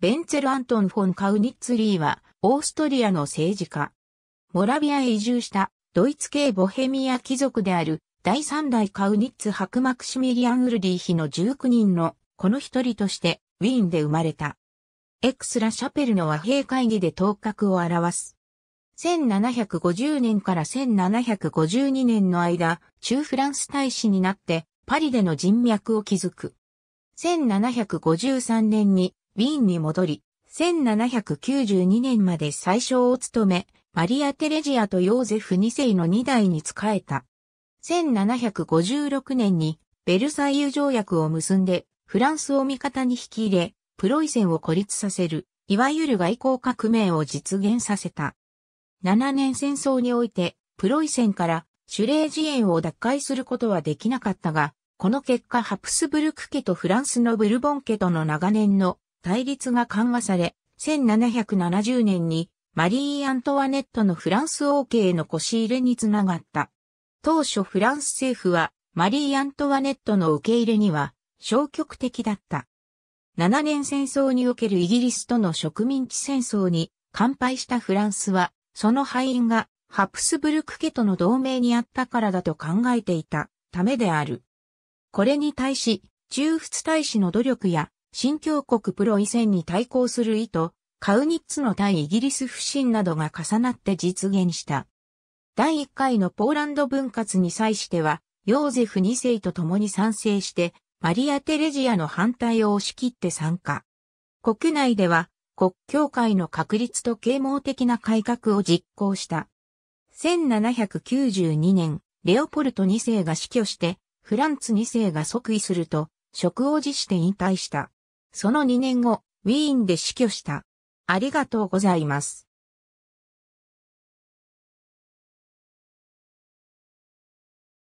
ベンツェル・アントン・フォン・カウニッツリーは、オーストリアの政治家。モラビアへ移住した、ドイツ系ボヘミア貴族である、第三代カウニッツクマクシミリアン・ウルデーヒの19人の、この一人として、ウィーンで生まれた。エクスラ・シャペルの和平会議で頭角を表す。1750年から1752年の間、中フランス大使になって、パリでの人脈を築く。1753年にウィーンに戻り、1792年まで最小を務め、マリア・テレジアとヨーゼフ2世の2代に仕えた。1756年にベルサイユ条約を結んで、フランスを味方に引き入れ、プロイセンを孤立させる、いわゆる外交革命を実現させた。7年戦争において、プロイセンから主霊。自演を奪回することはできなかったが、この結果ハプスブルク家とフランスのブルボン家との長年の対立が緩和され、1770年にマリー・アントワネットのフランス王家への腰入れにつながった。当初フランス政府はマリー・アントワネットの受け入れには消極的だった。7年戦争におけるイギリスとの植民地戦争に乾杯したフランスは、その敗因がハプスブルク家との同盟にあったからだと考えていたためである。これに対し、中仏大使の努力や新教国プロイセンに対抗する意図、カウニッツの対イギリス不信などが重なって実現した。第1回のポーランド分割に際しては、ヨーゼフ2世と共に賛成して、マリア・テレジアの反対を押し切って参加。国内では、国教会の確立と啓蒙的な改革を実行した。1792年、レオポルト2世が死去して、フランツ2世が即位すると、職を辞して引退した。その2年後、ウィーンで死去した。ありがとうございます。